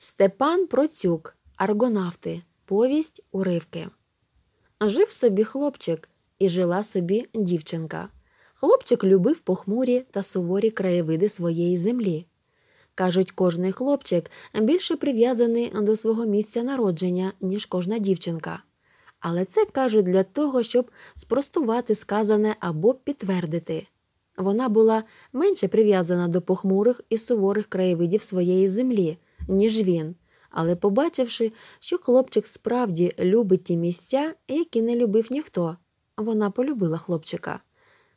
Степан Процюк, аргонавти, повість уривки. Жив собі хлопчик і жила собі дівчинка. Хлопчик любив похмурі та суворі краєвиди своєї землі. Кажуть, кожний хлопчик більше прив'язаний до свого місця народження, ніж кожна дівчинка. Але це кажуть для того, щоб спростувати сказане або підтвердити. Вона була менше прив'язана до похмурих і суворих краєвидів своєї землі, ніж він. Але, побачивши, що хлопчик справді любить ті місця, які не любив ніхто, вона полюбила хлопчика.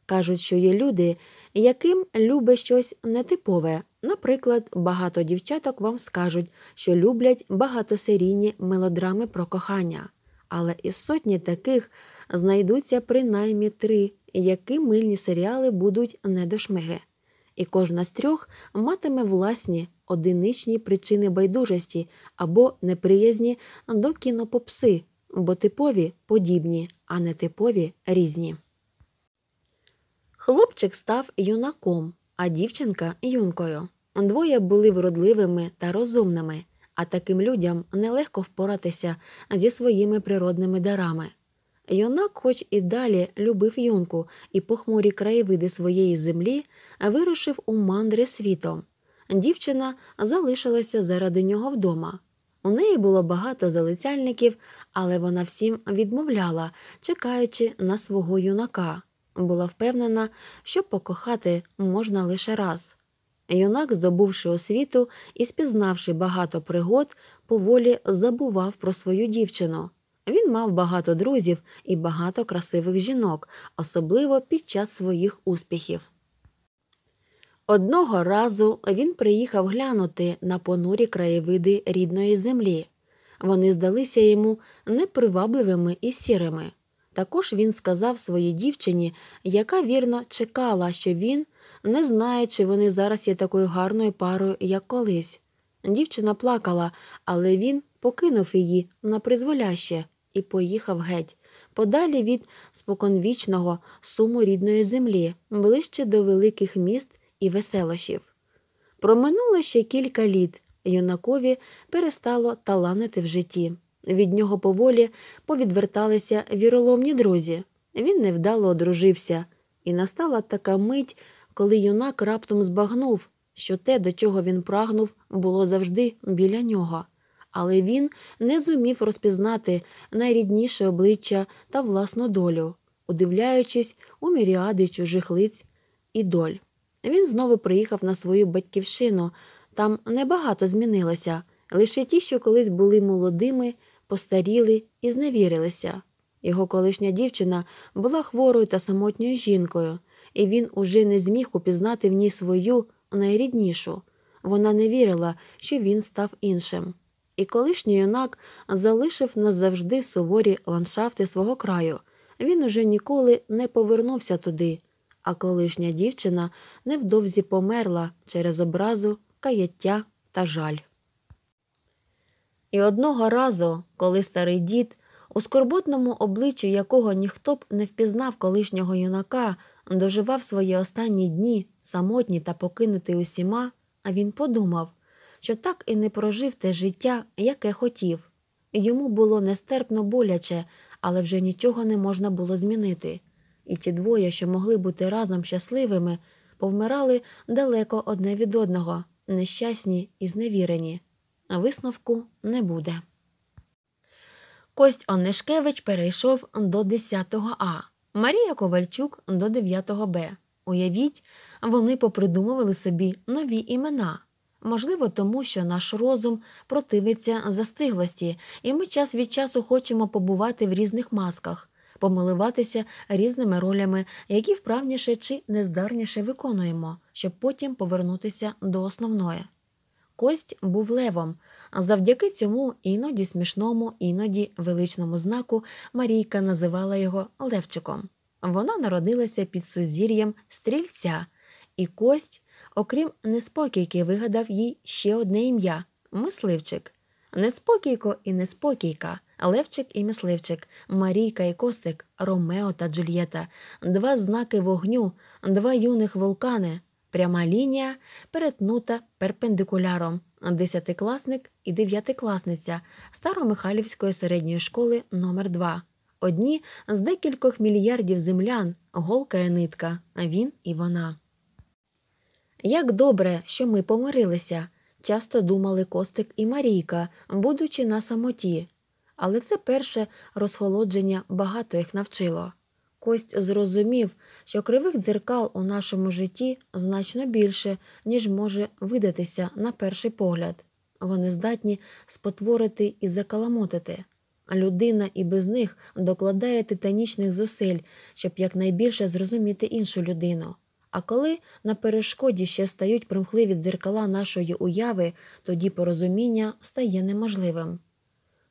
Кажуть, що є люди, яким любить щось нетипове. Наприклад, багато дівчаток вам скажуть, що люблять багатосерійні мелодрами про кохання, але із сотні таких знайдуться принаймні три, які мильні серіали будуть не до шмиги і кожна з трьох матиме власні одиничні причини байдужості або неприязні до кінопопси, бо типові подібні, а не типові різні. Хлопчик став юнаком, а дівчинка юнкою. Двоє були вродливими та розумними, а таким людям нелегко впоратися зі своїми природними дарами. Юнак, хоч і далі любив юнку і похмурі краєвиди своєї землі, вирушив у мандри світом. Дівчина залишилася заради нього вдома. У неї було багато залицяльників, але вона всім відмовляла, чекаючи на свого юнака. Була впевнена, що покохати можна лише раз. Юнак, здобувши освіту і спізнавши багато пригод, поволі забував про свою дівчину. Він мав багато друзів і багато красивих жінок, особливо під час своїх успіхів. Одного разу він приїхав глянути на понурі краєвиди рідної землі. Вони здалися йому непривабливими і сірими. Також він сказав своїй дівчині, яка вірно чекала, що він не знає, чи вони зараз є такою гарною парою, як колись. Дівчина плакала, але він покинув її на призволяще, і поїхав геть, подалі від споконвічного суму рідної землі, ближче до великих міст і веселощів. Проминуло ще кілька літ. Юнакові перестало таланити в житті. Від нього поволі повідверталися віроломні друзі. Він невдало одружився, і настала така мить, коли юнак раптом збагнув, що те, до чого він прагнув, було завжди біля нього але він не зумів розпізнати найрідніше обличчя та власну долю, удивляючись у міріади чужих лиць і доль. Він знову приїхав на свою батьківщину. Там небагато змінилося, лише ті, що колись були молодими, постаріли і зневірилися. Його колишня дівчина була хворою та самотньою жінкою, і він уже не зміг упізнати в ній свою найріднішу. Вона не вірила, що він став іншим і колишній юнак залишив назавжди суворі ландшафти свого краю. Він уже ніколи не повернувся туди, а колишня дівчина невдовзі померла через образу, каяття та жаль. І одного разу, коли старий дід, у скорботному обличчі якого ніхто б не впізнав колишнього юнака, доживав свої останні дні, самотні та покинутий усіма, а він подумав що так і не прожив те життя, яке хотів. Йому було нестерпно боляче, але вже нічого не можна було змінити. І ті двоє, що могли бути разом щасливими, повмирали далеко одне від одного, нещасні і зневірені. Висновку не буде. Кость Онешкевич перейшов до 10 А, Марія Ковальчук до 9 Б. Уявіть, вони попридумували собі нові імена. Можливо, тому що наш розум противиться застиглості, і ми час від часу хочемо побувати в різних масках, помиливатися різними ролями, які вправніше чи нездарніше виконуємо, щоб потім повернутися до основної. Кость був левом, завдяки цьому іноді смішному, іноді величному знаку Марійка називала його Левчиком. Вона народилася під сузір'ям стрільця, і кость Окрім неспокійки, вигадав їй ще одне ім'я мисливчик. Неспокійко і неспокійка, Левчик і мисливчик, Марійка і Костик, Ромео та Джульєта, два знаки вогню, два юних вулкани, пряма лінія, перетнута перпендикуляром, десятикласник і дев'ятикласниця Старомихайлівської середньої школи номер 2 Одні з декількох мільярдів землян, голка і нитка, а він і вона. Як добре, що ми помирилися, часто думали Костик і Марійка, будучи на самоті, але це перше розхолодження багато їх навчило. Кость зрозумів, що кривих дзеркал у нашому житті значно більше, ніж може видатися на перший погляд. Вони здатні спотворити і закаламотити. Людина і без них докладає титанічних зусиль, щоб якнайбільше зрозуміти іншу людину. А коли на перешкоді ще стають примхливі дзеркала нашої уяви, тоді порозуміння стає неможливим.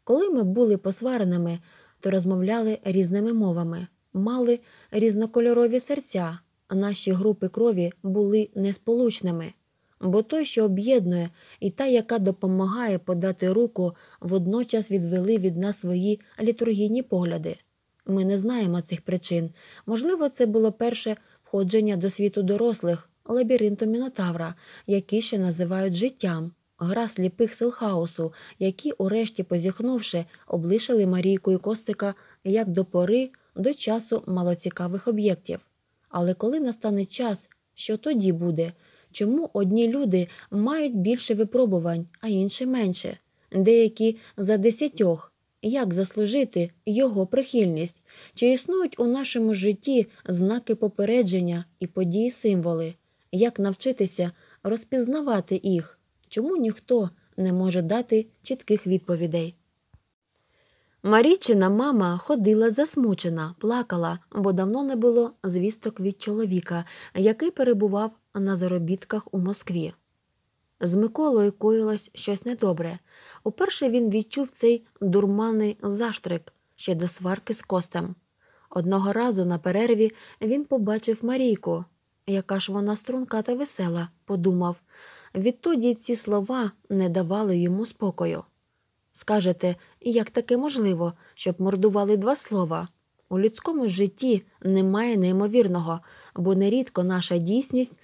Коли ми були посвареними, то розмовляли різними мовами, мали різнокольорові серця, наші групи крові були несполучними, бо той, що об'єднує, і та, яка допомагає подати руку, водночас відвели від нас свої літургійні погляди. Ми не знаємо цих причин. Можливо, це було перше входження до світу дорослих, лабіринту мінотавра, які ще називають життям, гра сліпих сил хаосу, які, урешті, позіхнувши, облишили Марійку і Костика як до пори до часу малоцікавих об'єктів. Але коли настане час, що тоді буде? Чому одні люди мають більше випробувань, а інші менше? Деякі за десятьох як заслужити його прихильність, чи існують у нашому житті знаки попередження і події символи, як навчитися розпізнавати їх, чому ніхто не може дати чітких відповідей. Марічина мама ходила засмучена, плакала, бо давно не було звісток від чоловіка, який перебував на заробітках у Москві. З Миколою коїлось щось недобре. Уперше він відчув цей дурманний заштрик ще до сварки з костем. Одного разу на перерві він побачив Марійку. Яка ж вона струнка та весела, подумав. Відтоді ці слова не давали йому спокою. Скажете, як таке можливо, щоб мордували два слова? У людському житті немає неймовірного, бо нерідко наша дійсність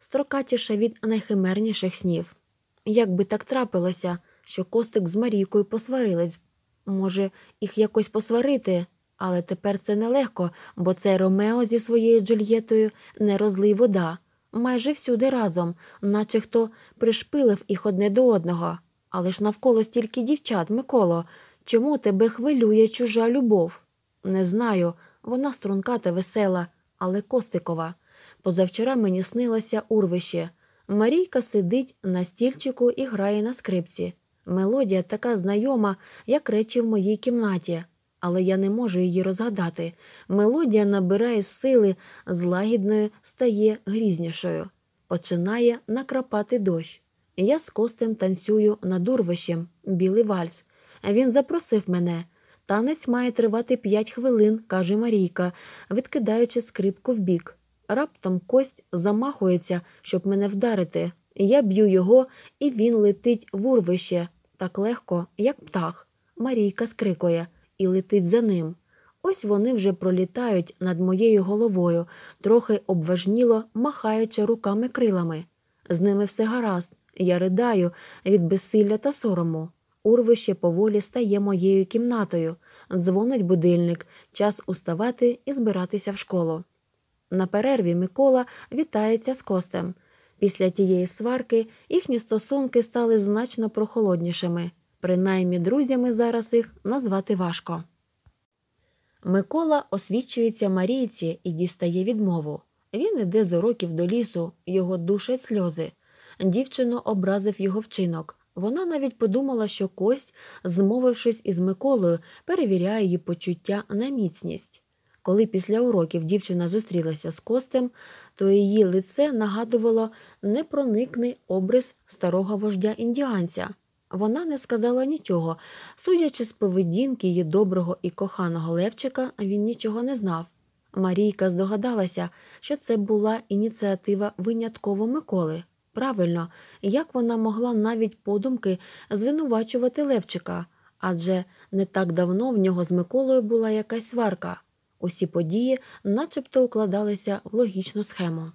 строкатіша від найхимерніших снів. Як би так трапилося, що Костик з Марійкою посварились, може, їх якось посварити, але тепер це нелегко, бо це Ромео зі своєю Джульєтою не розлий вода, майже всюди разом, наче хто пришпилив їх одне до одного. Але ж навколо стільки дівчат, Миколо, чому тебе хвилює чужа любов? Не знаю, вона струнка та весела, але Костикова. Позавчора мені снилося урвище. Марійка сидить на стільчику і грає на скрипці. Мелодія така знайома, як речі в моїй кімнаті, але я не можу її розгадати. Мелодія набирає сили, з лагідною стає грізнішою. Починає накрапати дощ. Я з костем танцюю над урвищем, білий вальс. Він запросив мене. Танець має тривати п'ять хвилин, каже Марійка, відкидаючи скрипку вбік. Раптом кость замахується, щоб мене вдарити. Я б'ю його, і він летить в урвище так легко, як птах. Марійка скрикує і летить за ним. Ось вони вже пролітають над моєю головою, трохи обважніло махаючи руками крилами. З ними все гаразд, я ридаю від безсилля та сорому. Урвище поволі стає моєю кімнатою. Дзвонить будильник, час уставати і збиратися в школу. На перерві Микола вітається з костем. Після тієї сварки їхні стосунки стали значно прохолоднішими, принаймні друзями зараз їх назвати важко. Микола освічується Марійці і дістає відмову. Він іде з уроків до лісу, його душать сльози. Дівчину образив його вчинок. Вона навіть подумала, що Кость, змовившись із Миколою, перевіряє її почуття на міцність. Коли після уроків дівчина зустрілася з костем, то її лице нагадувало непроникний обрис старого вождя індіанця. Вона не сказала нічого. Судячи з поведінки її доброго і коханого Левчика, він нічого не знав. Марійка здогадалася, що це була ініціатива винятково Миколи. Правильно, як вона могла навіть подумки звинувачувати Левчика, адже не так давно в нього з Миколою була якась сварка. Усі події начебто укладалися в логічну схему.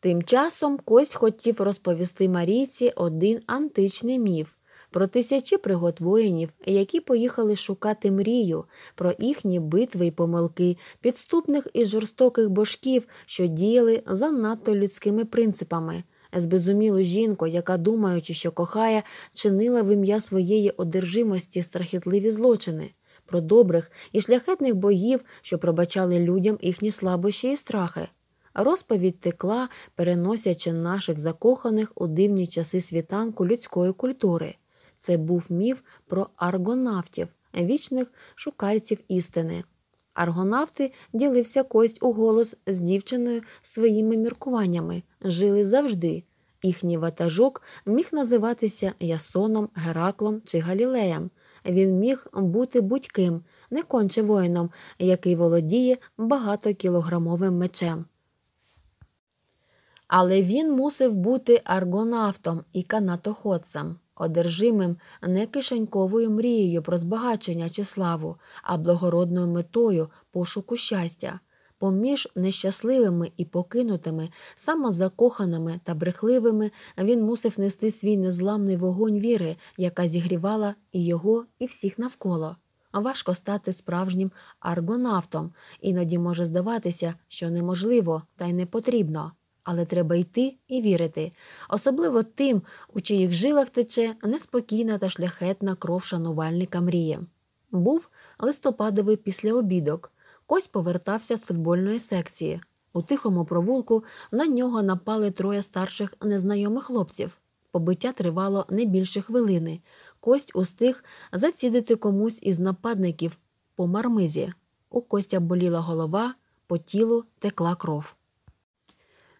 Тим часом Кость хотів розповісти Марійці один античний міф про тисячі пригод воїнів, які поїхали шукати мрію, про їхні битви й помилки, підступних і жорстоких божків, що діяли за надто людськими принципами. Збезумілу жінку, яка, думаючи, що кохає, чинила в ім'я своєї одержимості страхітливі злочини про добрих і шляхетних богів, що пробачали людям їхні слабощі і страхи. Розповідь текла, переносячи наших закоханих у дивні часи світанку людської культури. Це був міф про аргонавтів, вічних шукальців істини. Аргонавти ділився кость у голос з дівчиною своїми міркуваннями, жили завжди. Їхній ватажок міг називатися Ясоном, Гераклом чи Галілеєм, він міг бути будь-ким, не конче воїном, який володіє багатокілограмовим мечем. Але він мусив бути аргонавтом і канатоходцем, одержимим не кишеньковою мрією про збагачення чи славу, а благородною метою пошуку щастя. Поміж нещасливими і покинутими, самозакоханими та брехливими, він мусив нести свій незламний вогонь віри, яка зігрівала і його, і всіх навколо. Важко стати справжнім аргонавтом, іноді може здаватися, що неможливо та й не потрібно, але треба йти і вірити, особливо тим, у чиїх жилах тече неспокійна та шляхетна кров шанувальника мрії. Був листопадовий післяобідок. Ось повертався з футбольної секції. У тихому провулку на нього напали троє старших незнайомих хлопців. Побиття тривало не більше хвилини. Кость устиг зацідити комусь із нападників по мармизі. У Костя боліла голова, по тілу текла кров.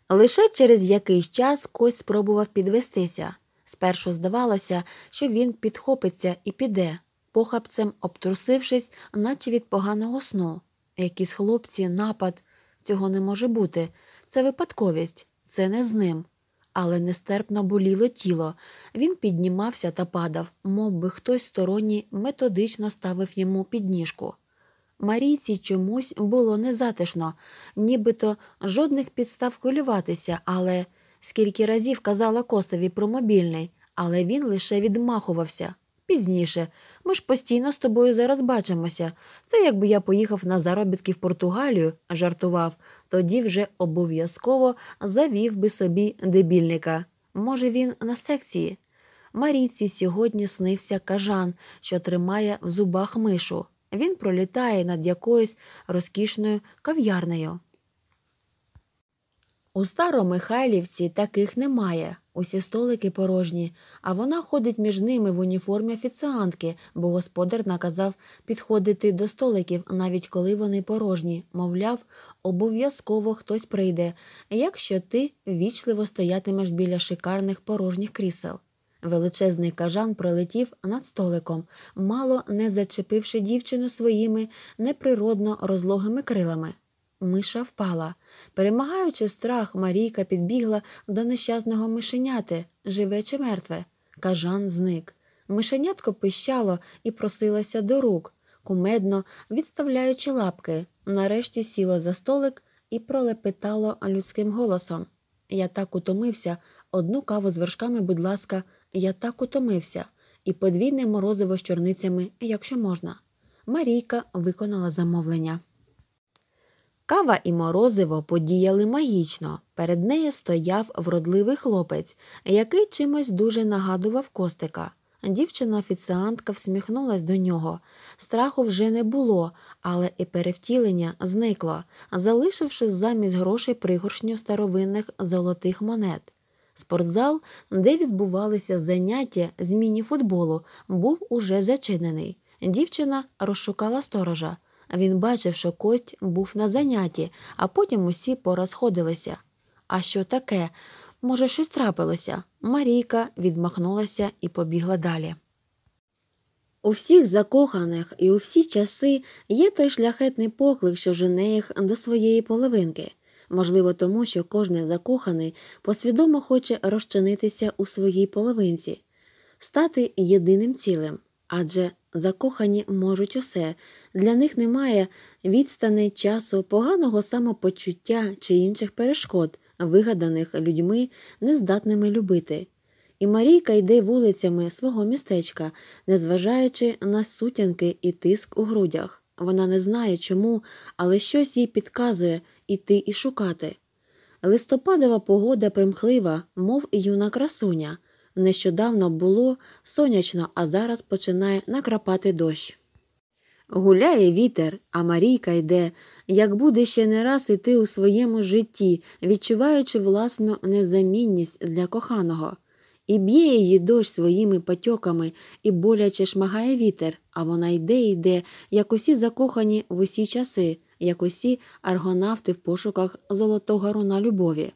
Лише через якийсь час Кость спробував підвестися. Спершу здавалося, що він підхопиться і піде, похапцем обтрусившись, наче від поганого сну. Якісь хлопці, напад, цього не може бути. Це випадковість, це не з ним. Але нестерпно боліло тіло. Він піднімався та падав, мов би хтось сторонній методично ставив йому підніжку. Марійці чомусь було незатишно, нібито жодних підстав хвилюватися, але скільки разів казала Костові про мобільний, але він лише відмахувався. Пізніше. Ми ж постійно з тобою зараз бачимося. Це якби я поїхав на заробітки в Португалію, жартував, тоді вже обов'язково завів би собі дебільника. Може, він на секції. Марійці сьогодні снився кажан, що тримає в зубах мишу. Він пролітає над якоюсь розкішною кав'ярнею. У Старомихайлівці таких немає. Усі столики порожні, а вона ходить між ними в уніформі офіціантки, бо господар наказав підходити до столиків, навіть коли вони порожні, мовляв, обов'язково хтось прийде, якщо ти вічливо стоятимеш біля шикарних порожніх крісел. Величезний кажан пролетів над столиком, мало не зачепивши дівчину своїми неприродно розлогими крилами. Миша впала. Перемагаючи страх, Марійка підбігла до нещасного мишеняти, живе чи мертве. Кажан зник. Мишенятко пищало і просилося до рук, кумедно відставляючи лапки. Нарешті сіло за столик і пролепетало людським голосом. Я так утомився, одну каву з вершками, будь ласка, я так утомився, і подвійне морозиво з чорницями, якщо можна. Марійка виконала замовлення. Кава і морозиво подіяли магічно. Перед нею стояв вродливий хлопець, який чимось дуже нагадував костика. Дівчина-офіціантка всміхнулась до нього. Страху вже не було, але і перевтілення зникло, залишивши замість грошей пригоршню старовинних золотих монет. Спортзал, де відбувалися заняття з міні-футболу, був уже зачинений. Дівчина розшукала сторожа. Він бачив, що кость був на занятті, а потім усі порозходилися. А що таке? Може, щось трапилося. Марійка відмахнулася і побігла далі. У всіх закоханих і у всі часи є той шляхетний поклик, що жене їх до своєї половинки, можливо, тому що кожний закоханий посвідомо хоче розчинитися у своїй половинці, стати єдиним цілим, адже Закохані можуть усе, для них немає відстани часу, поганого самопочуття чи інших перешкод, вигаданих людьми, нездатними любити. І Марійка йде вулицями свого містечка, незважаючи на сутінки і тиск у грудях. Вона не знає чому, але щось їй підказує іти і шукати. Листопадова погода примхлива, мов і юна красуня. Нещодавно було сонячно, а зараз починає накрапати дощ. Гуляє вітер, а Марійка йде, як буде ще не раз іти у своєму житті, відчуваючи власну незамінність для коханого, і б'є її дощ своїми патьоками і боляче шмагає вітер, а вона йде йде, як усі закохані в усі часи, як усі аргонавти в пошуках золотого руна любові.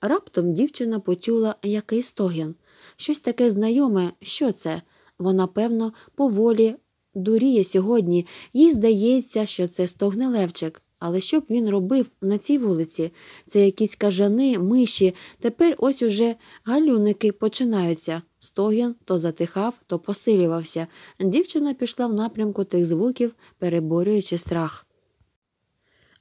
Раптом дівчина почула якийсь стогін щось таке знайоме, що це? Вона, певно, поволі дуріє сьогодні, їй здається, що це стогне левчик. Але що б він робив на цій вулиці? Це якісь кажани, миші. Тепер ось уже галюники починаються. Стогін то затихав, то посилювався. Дівчина пішла в напрямку тих звуків, переборюючи страх.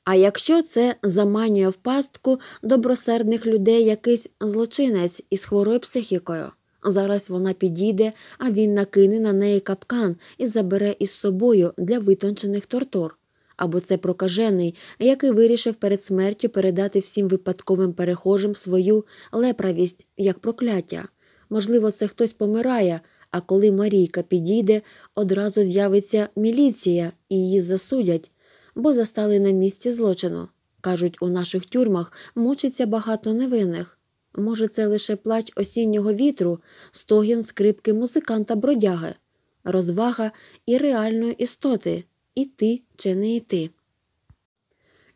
А якщо це заманює в пастку добросердних людей якийсь злочинець із хворою психікою? Зараз вона підійде, а він накине на неї капкан і забере із собою для витончених тортор. Або це прокажений, який вирішив перед смертю передати всім випадковим перехожим свою леправість як прокляття. Можливо, це хтось помирає, а коли Марійка підійде, одразу з'явиться міліція і її засудять, бо застали на місці злочину. Кажуть, у наших тюрмах мучиться багато невинних. Може, це лише плач осіннього вітру, стогін скрипки музиканта бродяги, розвага і реальної істоти іти чи не йти.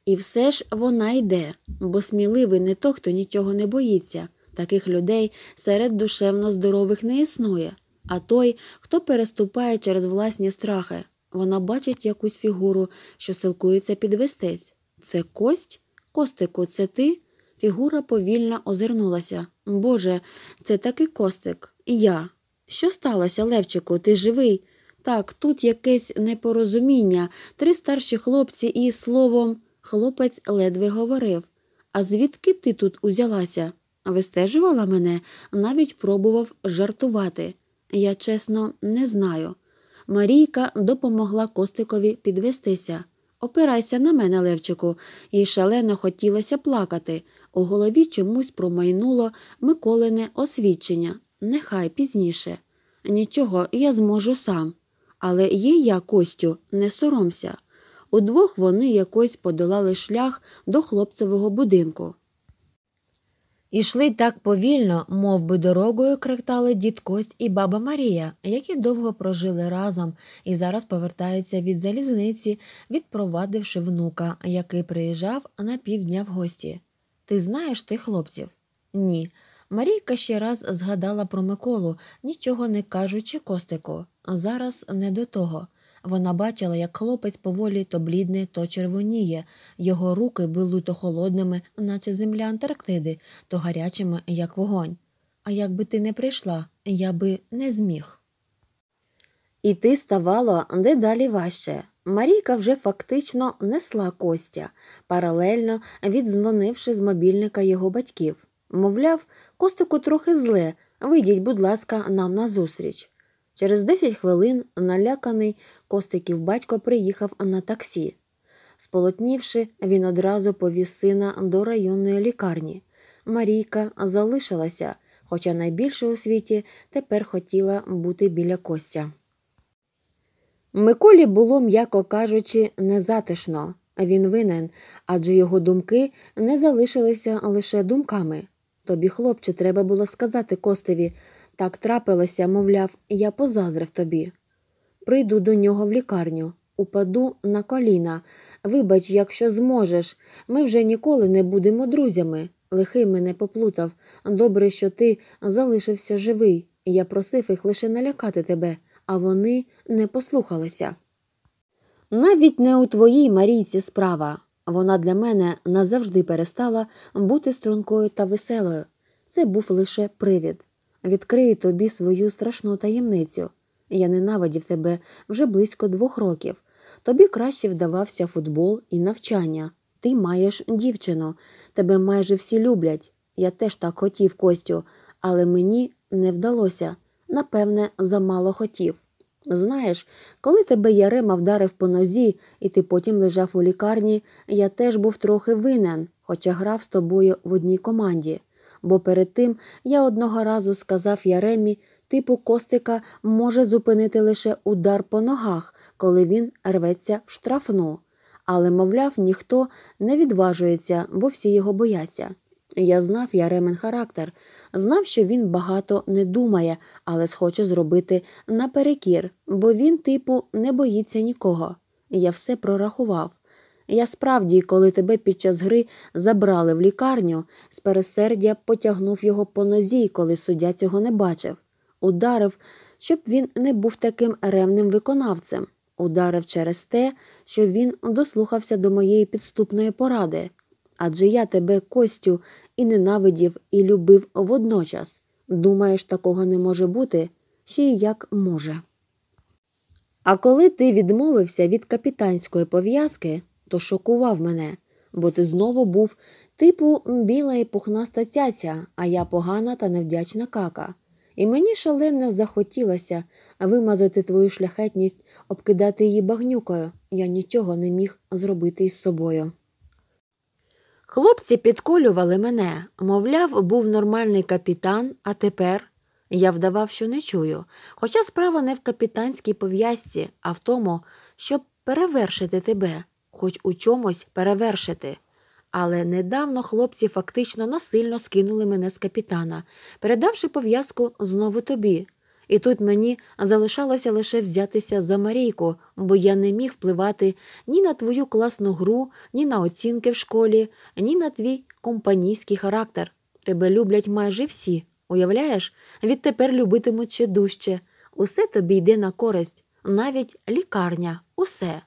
І все ж вона йде, бо сміливий не то, хто нічого не боїться. Таких людей серед душевно здорових не існує, а той, хто переступає через власні страхи, вона бачить якусь фігуру, що силкується підвестись. Це кость? Костику, це ти? Фігура повільно озирнулася. Боже, це таки костик. І я. Що сталося, Левчику, ти живий? Так, тут якесь непорозуміння, три старші хлопці, і, словом, хлопець ледве говорив. А звідки ти тут узялася? Вистежувала мене, навіть пробував жартувати. Я чесно не знаю. Марійка допомогла костикові підвестися. Опирайся на мене, Левчику, їй шалено хотілося плакати. У голові чомусь промайнуло Миколине освідчення, нехай пізніше. Нічого я зможу сам. Але є я, Костю, не соромся. Удвох вони якось подолали шлях до хлопцевого будинку. Ішли так повільно, мов би дорогою крихтали дід Кость і баба Марія, які довго прожили разом і зараз повертаються від залізниці, відпровадивши внука, який приїжджав на півдня в гості. Ти знаєш тих хлопців? Ні. Марійка ще раз згадала про Миколу, нічого не кажучи, Костику. Зараз не до того. Вона бачила, як хлопець поволі то блідне, то червоніє. Його руки були то холодними, наче земля Антарктиди, то гарячими, як вогонь. А якби ти не прийшла, я би не зміг. І ти ставало дедалі важче. Марійка вже фактично несла Костя, паралельно віддзвонивши з мобільника його батьків. Мовляв, Костику трохи зле, вийдіть, будь ласка, нам назустріч. Через 10 хвилин наляканий Костиків батько приїхав на таксі. Сполотнівши, він одразу повіз сина до районної лікарні. Марійка залишилася, хоча найбільше у світі тепер хотіла бути біля Костя. Миколі було, м'яко кажучи, незатишно. Він винен, адже його думки не залишилися лише думками. Тобі, хлопче, треба було сказати Костеві. Так трапилося, мовляв, я позаздрив тобі. Прийду до нього в лікарню, упаду на коліна. Вибач, якщо зможеш, ми вже ніколи не будемо друзями. Лихий мене поплутав. Добре, що ти залишився живий. Я просив їх лише налякати тебе, а вони не послухалися. Навіть не у твоїй Марійці справа. Вона для мене назавжди перестала бути стрункою та веселою. Це був лише привід відкрию тобі свою страшну таємницю. Я ненавидів себе вже близько двох років. Тобі краще вдавався футбол і навчання. Ти маєш дівчину, тебе майже всі люблять. Я теж так хотів, Костю, але мені не вдалося. Напевне, замало хотів. Знаєш, коли тебе Ярема вдарив по нозі, і ти потім лежав у лікарні, я теж був трохи винен, хоча грав з тобою в одній команді бо перед тим я одного разу сказав Яремі, типу костика може зупинити лише удар по ногах, коли він рветься в штрафну. Але, мовляв, ніхто не відважується, бо всі його бояться. Я знав Яремен характер, знав, що він багато не думає, але схоче зробити наперекір, бо він, типу, не боїться нікого. Я все прорахував. Я справді, коли тебе під час гри забрали в лікарню, з пересердя потягнув його по нозі, коли суддя цього не бачив, ударив, щоб він не був таким ревним виконавцем, ударив через те, що він дослухався до моєї підступної поради. Адже я тебе, Костю, і ненавидів, і любив водночас. Думаєш, такого не може бути, ще й як може. А коли ти відмовився від капітанської пов'язки. То шокував мене, бо ти знову був типу біла і пухнаста цяця, а я погана та невдячна кака. І мені шалено захотілося вимазати твою шляхетність, обкидати її багнюкою. Я нічого не міг зробити із собою. Хлопці підколювали мене, мовляв, був нормальний капітан, а тепер я вдавав, що не чую. Хоча справа не в капітанській пов'язці, а в тому, щоб перевершити тебе, хоч у чомусь перевершити. Але недавно хлопці фактично насильно скинули мене з капітана, передавши пов'язку знову тобі. І тут мені залишалося лише взятися за Марійку, бо я не міг впливати ні на твою класну гру, ні на оцінки в школі, ні на твій компанійський характер. Тебе люблять майже всі. Уявляєш, відтепер любитимуть ще дужче. Усе тобі йде на користь, навіть лікарня, усе.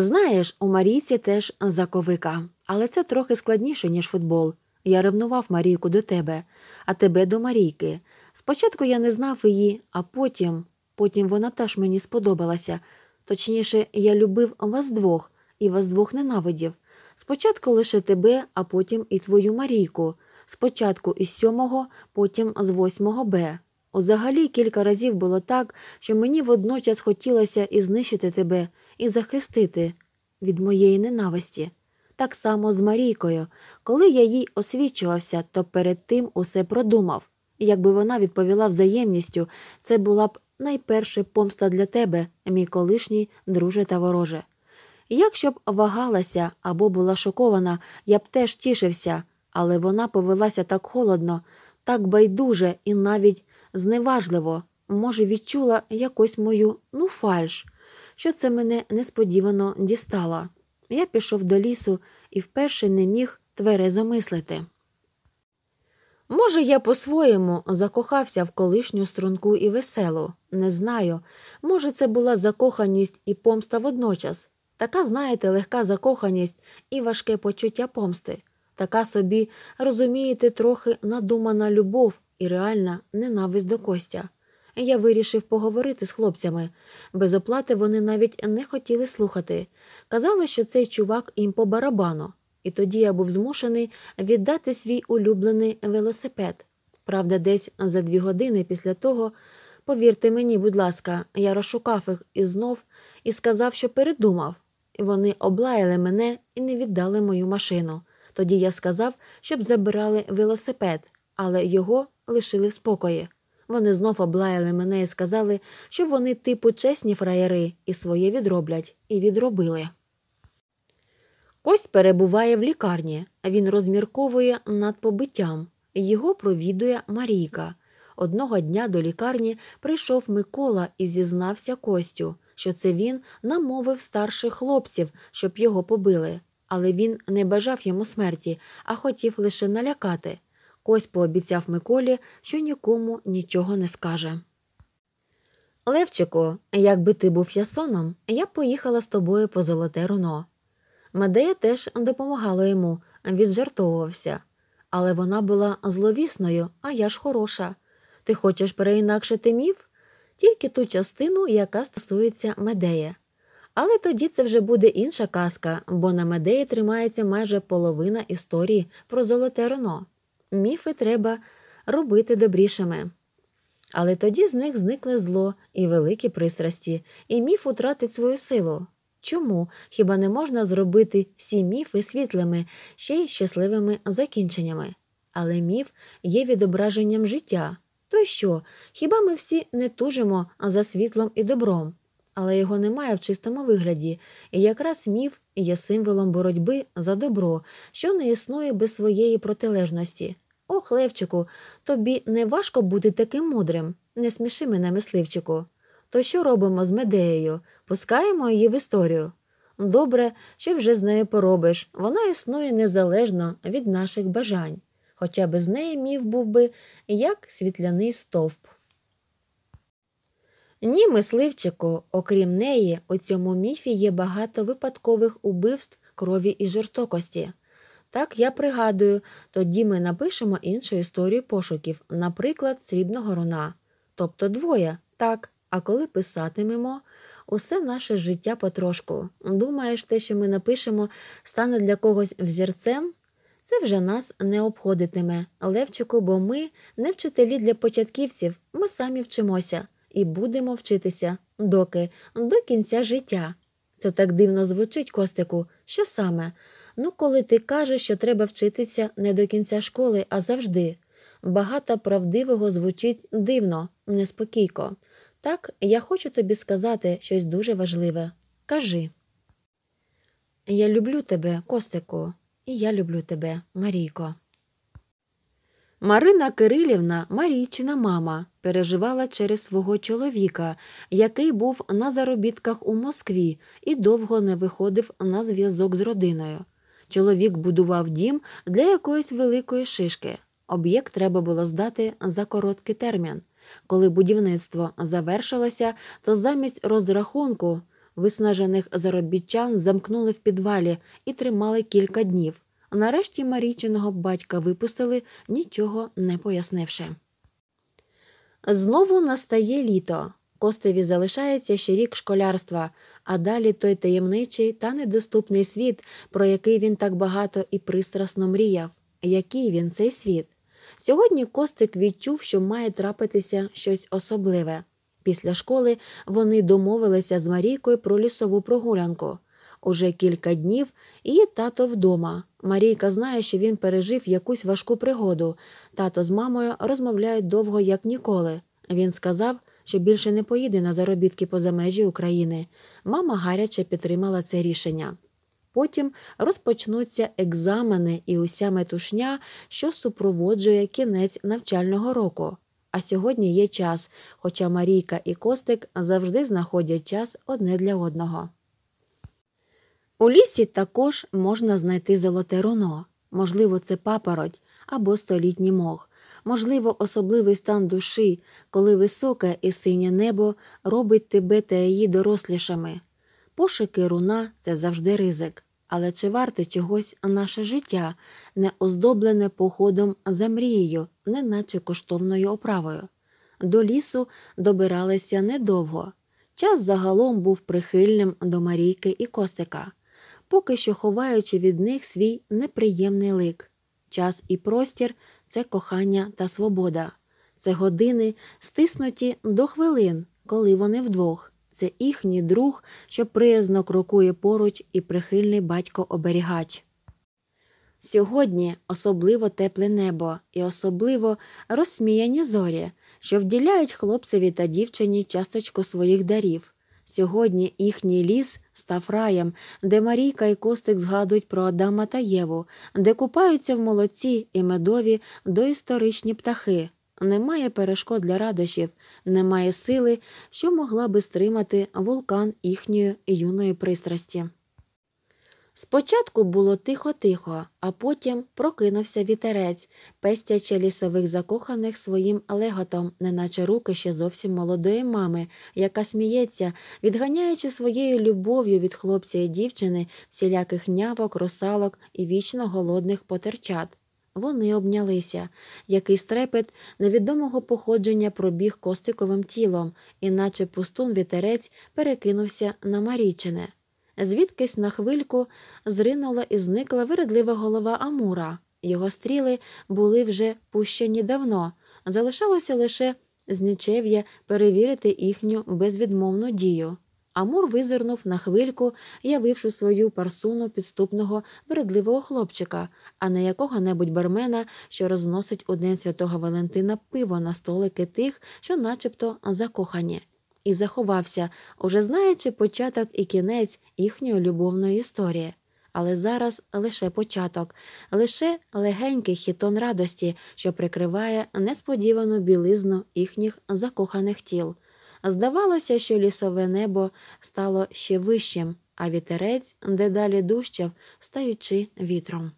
Знаєш, у Марійці теж заковика, але це трохи складніше, ніж футбол. Я ревнував Марійку до тебе, а тебе до Марійки. Спочатку я не знав її, а потім, потім вона теж мені сподобалася. Точніше, я любив вас двох і вас двох ненавидів. Спочатку лише тебе, а потім і твою Марійку. Спочатку із сьомого, потім з восьмого Б. Узагалі кілька разів було так, що мені водночас хотілося і знищити тебе, і захистити від моєї ненависті. Так само з Марійкою. Коли я їй освічувався, то перед тим усе продумав. якби вона відповіла взаємністю, це була б найперша помста для тебе, мій колишній друже та вороже. Якщо б вагалася або була шокована, я б теж тішився, але вона повелася так холодно, так байдуже і навіть зневажливо, може, відчула якусь мою ну фальш, що це мене несподівано дістало. Я пішов до лісу і вперше не міг тверезо мислити. Може, я по-своєму закохався в колишню струнку і веселу, не знаю. Може, це була закоханість і помста водночас, така, знаєте, легка закоханість і важке почуття помсти, така собі, розумієте, трохи надумана любов, і реальна ненависть до Костя. Я вирішив поговорити з хлопцями. Без оплати вони навіть не хотіли слухати. Казали, що цей чувак їм по барабану, і тоді я був змушений віддати свій улюблений велосипед. Правда, десь за дві години після того, повірте мені, будь ласка, я розшукав їх і знов і сказав, що передумав. Вони облаяли мене і не віддали мою машину. Тоді я сказав, щоб забирали велосипед але його лишили в спокої. Вони знов облаяли мене і сказали, що вони типу чесні фраєри і своє відроблять, і відробили. Кость перебуває в лікарні, він розмірковує над побиттям. Його провідує Марійка. Одного дня до лікарні прийшов Микола і зізнався Костю, що це він намовив старших хлопців, щоб його побили, але він не бажав йому смерті, а хотів лише налякати. Кось пообіцяв Миколі, що нікому нічого не скаже. Левчику, якби ти був ясоном, я б поїхала з тобою по золоте руно. Медея теж допомагала йому, віджартовувався. Але вона була зловісною, а я ж хороша. Ти хочеш переінакшити міф? Тільки ту частину, яка стосується медея. Але тоді це вже буде інша казка, бо на медеї тримається майже половина історії про золоте руно міфи треба робити добрішими. Але тоді з них зникне зло і великі пристрасті, і міф втратить свою силу. Чому хіба не можна зробити всі міфи світлими, ще й щасливими закінченнями? Але міф є відображенням життя. То що? Хіба ми всі не тужимо за світлом і добром? але його немає в чистому вигляді, і якраз міф є символом боротьби за добро, що не існує без своєї протилежності. Ох, Левчику, тобі не важко бути таким мудрим, не сміши мене, мисливчику. То що робимо з медеєю? Пускаємо її в історію. Добре, що вже з нею поробиш, вона існує незалежно від наших бажань, хоча без неї міф був би як світляний стовп. Ні, мисливчику, окрім неї, у цьому міфі є багато випадкових убивств, крові і жорстокості. Так я пригадую, тоді ми напишемо іншу історію пошуків, наприклад, срібного руна. Тобто двоє, так. А коли писатимемо усе наше життя потрошку. Думаєш, те, що ми напишемо, стане для когось взірцем? Це вже нас не обходитиме, Левчику, бо ми не вчителі для початківців, ми самі вчимося і будемо вчитися доки, до кінця життя. Це так дивно звучить, Костику, що саме? Ну, коли ти кажеш, що треба вчитися не до кінця школи, а завжди. Багато правдивого звучить дивно, неспокійко. Так, я хочу тобі сказати щось дуже важливе. Кажи. Я люблю тебе, Костику, і я люблю тебе, Марійко. Марина Кирилівна, Марійчина мама, переживала через свого чоловіка, який був на заробітках у Москві і довго не виходив на зв'язок з родиною. Чоловік будував дім для якоїсь великої шишки. Об'єкт треба було здати за короткий термін. Коли будівництво завершилося, то замість розрахунку виснажених заробітчан замкнули в підвалі і тримали кілька днів. Нарешті Марійчиного батька випустили, нічого не пояснивши. Знову настає літо. Костеві залишається ще рік школярства, а далі той таємничий та недоступний світ, про який він так багато і пристрасно мріяв. Який він цей світ? Сьогодні Костик відчув, що має трапитися щось особливе. Після школи вони домовилися з Марійкою про лісову прогулянку. Уже кілька днів її тато вдома. Марійка знає, що він пережив якусь важку пригоду. Тато з мамою розмовляють довго, як ніколи. Він сказав, що більше не поїде на заробітки поза межі України. Мама гаряче підтримала це рішення. Потім розпочнуться екзамени і уся метушня, що супроводжує кінець навчального року. А сьогодні є час, хоча Марійка і Костик завжди знаходять час одне для одного. У лісі також можна знайти золоте руно, можливо, це папороть або столітній мох, можливо, особливий стан душі, коли високе і синє небо робить тебе та її дорослішими. Пошуки руна це завжди ризик, але чи варте чогось наше життя, не оздоблене походом за мрією, не наче коштовною оправою? До лісу добиралися недовго. Час загалом був прихильним до Марійки і Костика поки що ховаючи від них свій неприємний лик. Час і простір це кохання та свобода, це години, стиснуті до хвилин, коли вони вдвох. Це їхній друг, що приязно крокує поруч і прихильний батько оберігач. Сьогодні особливо тепле небо і особливо розсміяні зорі, що вділяють хлопцеві та дівчині часточку своїх дарів. Сьогодні їхній ліс став раєм, де Марійка і Костик згадують про Адама та Єву, де купаються в молодці і медові доісторичні птахи. Немає перешкод для радощів, немає сили, що могла би стримати вулкан їхньої юної пристрасті. Спочатку було тихо-тихо, а потім прокинувся вітерець, пестячи лісових закоханих своїм леготом, неначе руки ще зовсім молодої мами, яка сміється, відганяючи своєю любов'ю від хлопця і дівчини всіляких нявок, русалок і вічно голодних потерчат. Вони обнялися. Якийсь трепет невідомого походження пробіг костиковим тілом, іначе пустун вітерець перекинувся на Марічине звідкись на хвильку зринула і зникла вирадлива голова Амура. Його стріли були вже пущені давно, залишалося лише знічев'я перевірити їхню безвідмовну дію. Амур визирнув на хвильку, явивши свою парсуну підступного вередливого хлопчика, а не якого небудь бармена, що розносить у день святого Валентина пиво на столики тих, що начебто закохані і заховався, уже знаючи початок і кінець їхньої любовної історії. Але зараз лише початок, лише легенький хітон радості, що прикриває несподівану білизну їхніх закоханих тіл. Здавалося, що лісове небо стало ще вищим, а вітерець дедалі дужчав, стаючи вітром.